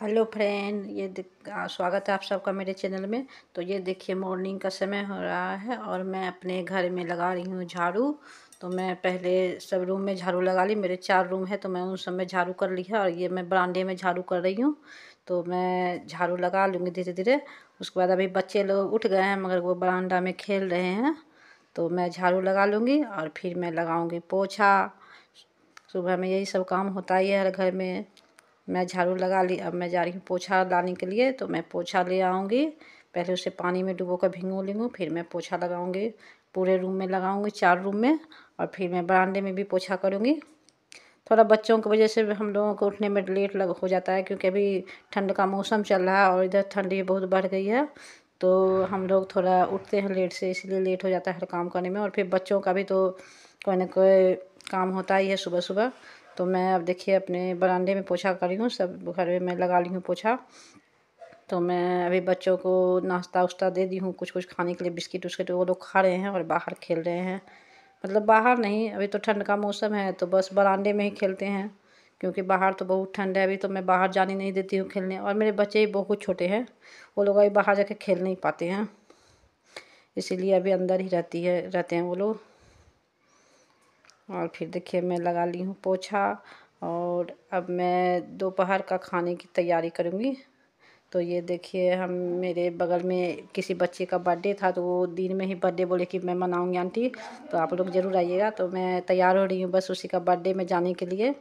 hello friend ये स्वागत है आप सबका मेरे चैनल में तो ये देखिए मॉर्निंग का समय हो रहा है और मैं अपने घर में लगा रही हूँ झाड़ू तो मैं पहले सब रूम में झाड़ू लगा ली मेरे चार रूम है तो मैं उन सब में झाड़ू कर ली है और ये मैं बरांडे में झाड़ू कर रही हूँ तो मैं झाड़ू लगा लूँगी धीरे धीरे उसके बाद अभी बच्चे लोग उठ गए हैं मगर वो बरान्डा में खेल रहे हैं तो मैं झाड़ू लगा लूँगी और फिर मैं लगाऊँगी पोछा सुबह में यही सब काम होता ही है हर घर में मैं झाड़ू लगा ली अब मैं जा रही हूँ पोछा लाने के लिए तो मैं पोछा ले आऊँगी पहले उसे पानी में डुबो कर भिंगू लेंगू फिर मैं पोछा लगाऊँगी पूरे रूम में लगाऊँगी चार रूम में और फिर मैं बरामदे में भी पोछा करूँगी थोड़ा बच्चों की वजह से हम लोगों को उठने में लेट लग हो जाता है क्योंकि अभी ठंड का मौसम चल रहा है और इधर ठंडी बहुत बढ़ गई है तो हम लोग थोड़ा उठते हैं लेट से इसलिए लेट हो जाता है हर काम करने में और फिर बच्चों का भी तो कोई ना कोई काम होता ही है सुबह सुबह तो मैं अब देखिए अपने बरामदे में पोछा कर रही हूँ सब घर में मैं लगा ली हूँ पोछा तो मैं अभी बच्चों को नाश्ता उश्ता दे दी हूँ कुछ कुछ खाने के लिए बिस्किट उस्किट वो लोग खा रहे हैं और बाहर खेल रहे हैं मतलब बाहर नहीं अभी तो ठंड का मौसम है तो बस बरामदे में ही खेलते हैं क्योंकि बाहर तो बहुत ठंड है अभी तो मैं बाहर जाने नहीं देती हूँ खेलने और मेरे बच्चे ही बहुत छोटे हैं वो लोग अभी बाहर जाके खेल नहीं पाते हैं इसीलिए अभी अंदर ही रहती है रहते हैं वो लोग और फिर देखिए मैं लगा ली हूँ पोछा और अब मैं दोपहर का खाने की तैयारी करूँगी तो ये देखिए हम मेरे बगल में किसी बच्चे का बर्थडे था तो वो दिन में ही बर्थडे बोले कि मैं मनाऊंगी आंटी तो आप लोग ज़रूर आइएगा तो मैं तैयार हो रही हूँ बस उसी का बर्थडे में जाने के लिए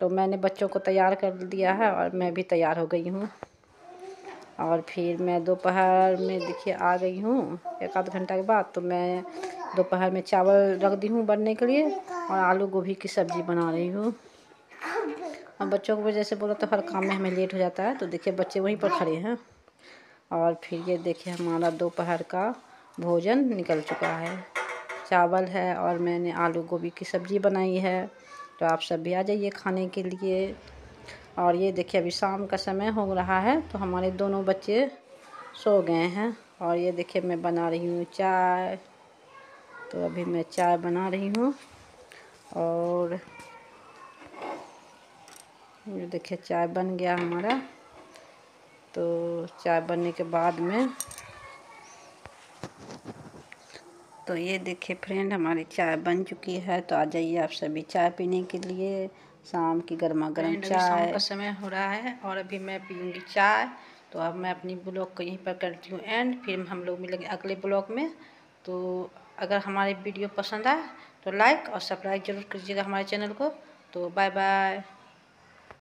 तो मैंने बच्चों को तैयार कर दिया है और मैं भी तैयार हो गई हूँ और फिर मैं दोपहर में देखिए आ गई हूँ एक आध घंटा के बाद तो मैं दोपहर में चावल रख दी हूँ बनने के लिए और आलू गोभी की सब्ज़ी बना रही हूँ और बच्चों को जैसे बोला तो हर काम में हमें लेट हो जाता है तो देखिए बच्चे वहीं पर खड़े हैं और फिर ये देखिए हमारा दोपहर का भोजन निकल चुका है चावल है और मैंने आलू गोभी की सब्ज़ी बनाई है तो आप सब भी आ जाइए खाने के लिए और ये देखिए अभी शाम का समय हो रहा है तो हमारे दोनों बच्चे सो गए हैं और ये देखिए मैं बना रही हूँ चाय तो अभी मैं चाय बना रही हूँ और ये देखिए चाय बन गया हमारा तो चाय बनने के बाद में तो ये देखिए फ्रेंड हमारी चाय बन चुकी है तो आ जाइए आप सभी चाय पीने के लिए शाम की गर्मा गर्म चाय का समय हो रहा है और अभी मैं पीऊँगी चाय तो अब मैं अपनी ब्लॉग को यहीं पर करती हूँ एंड फिर हम लोग मिलेंगे अगले ब्लॉग में तो अगर हमारी वीडियो पसंद आए तो लाइक और सब्सक्राइब जरूर कीजिएगा हमारे चैनल को तो बाय बाय